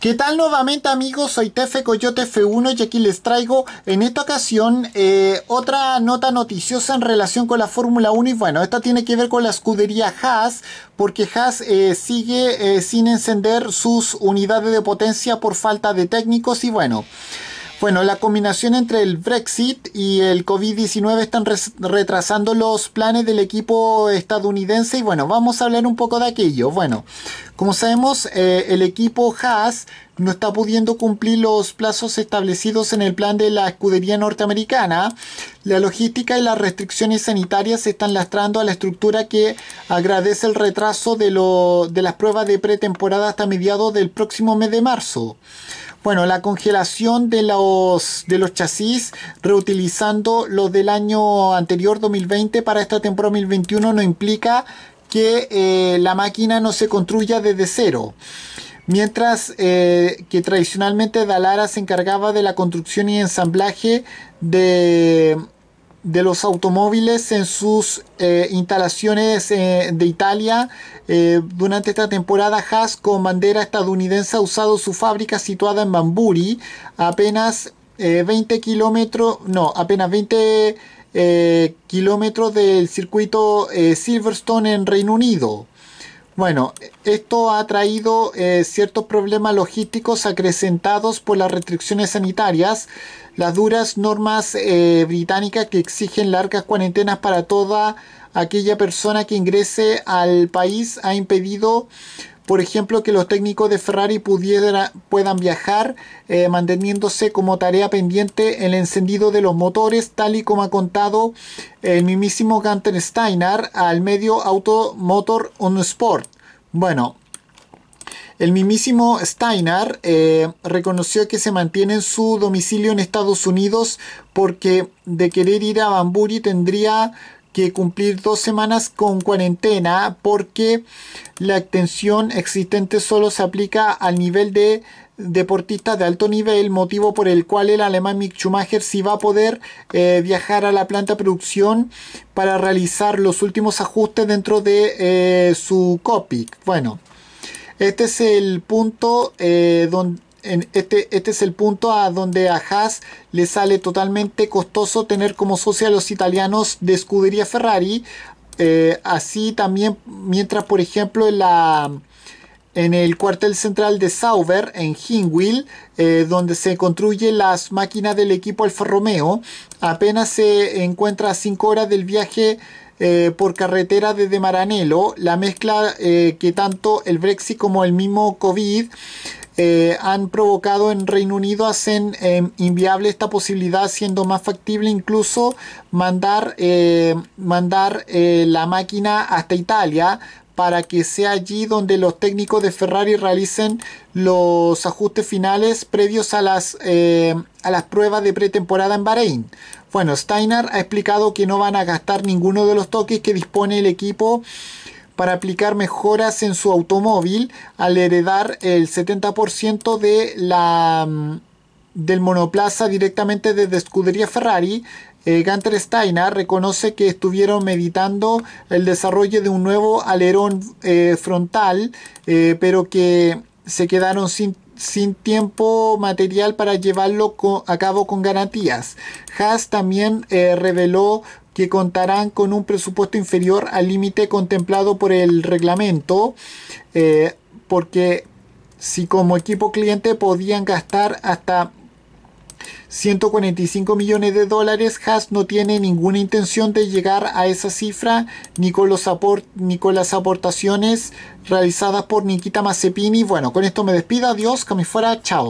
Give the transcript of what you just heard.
¿Qué tal nuevamente amigos? Soy Tefe Coyote F1 y aquí les traigo en esta ocasión eh, otra nota noticiosa en relación con la Fórmula 1 y bueno, esta tiene que ver con la escudería Haas porque Haas eh, sigue eh, sin encender sus unidades de potencia por falta de técnicos y bueno... Bueno, la combinación entre el Brexit y el COVID-19 están retrasando los planes del equipo estadounidense y bueno, vamos a hablar un poco de aquello. Bueno, como sabemos, eh, el equipo Haas no está pudiendo cumplir los plazos establecidos en el plan de la escudería norteamericana. La logística y las restricciones sanitarias se están lastrando a la estructura que agradece el retraso de, las pruebas de pretemporada hasta mediados del próximo mes de marzo. Bueno, la congelación de los, de los chasis reutilizando los del año anterior 2020 para esta temporada 2021 no implica que eh, la máquina no se construya desde cero mientras eh, que tradicionalmente Dalara se encargaba de la construcción y ensamblaje de, los automóviles en sus eh, instalaciones eh, de Italia. durante esta temporada, Haas con bandera estadounidense ha usado su fábrica situada en Bamburi, apenas 20 apenas 20 kilómetros del circuito Silverstone en Reino Unido. Bueno, esto ha traído eh, ciertos problemas logísticos acrecentados por las restricciones sanitarias, las duras normas eh, británicas que exigen largas cuarentenas para toda aquella persona que ingrese al país ha impedido por ejemplo, que los técnicos de Ferrari puedan viajar eh, manteniéndose como tarea pendiente el encendido de los motores, tal y como ha contado el mismísimo Gunther Steiner al medio Automotor Motor on Sport. Bueno, el mismísimo Steiner eh, reconoció que se mantiene en su domicilio en Estados Unidos porque de querer ir a Bamburi tendría cumplir dos semanas con cuarentena porque la extensión existente solo se aplica al nivel de deportistas de alto nivel, motivo por el cual el alemán Mick Schumacher sí va a poder eh, viajar a la planta producción para realizar los últimos ajustes dentro de eh, su COPIC. Bueno, este es el punto eh, donde este, este, es el punto a donde a Haas le sale totalmente costoso tener como socio a los italianos de escudería Ferrari. Eh, así también, mientras por ejemplo en, la, en el cuartel central de Sauber, en Hinwil, eh, donde se construyen las máquinas del equipo Alfa Romeo, apenas se encuentra a 5 horas del viaje eh, por carretera desde Maranello, la mezcla que tanto el Brexit como el mismo COVID eh, han provocado en Reino Unido hacen em, inviable esta posibilidad, siendo más factible incluso mandar, eh, mandar eh, la máquina hasta Italia para que sea allí donde los técnicos de Ferrari realicen los ajustes finales previos a las, a las pruebas de pretemporada en Bahrein. Bueno, Steiner ha explicado que no van a gastar ninguno de los toques que dispone el equipo para aplicar mejoras en su automóvil al heredar el 70% de la, mm, del monoplaza directamente desde Escudería Ferrari. Eh, Steiner reconoce que estuvieron meditando el desarrollo de un nuevo alerón eh, frontal, eh, pero que se quedaron sin sin tiempo material para llevarlo a cabo con garantías. Haas también eh, reveló que contarán con un presupuesto inferior al límite contemplado por el reglamento, eh, porque si como equipo cliente podían gastar hasta 145 millones de dólares. Haas no tiene ninguna intención de llegar a esa cifra ni con, los aport ni con las aportaciones realizadas por Nikita Mazepini. Bueno, con esto me despido. Adiós, que me fuera. Chao.